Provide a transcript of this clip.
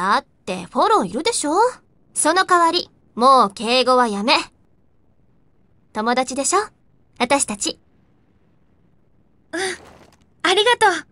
だってフォローいるでしょその代わり、もう敬語はやめ。友達でしょ私たち。うん。ありがとう。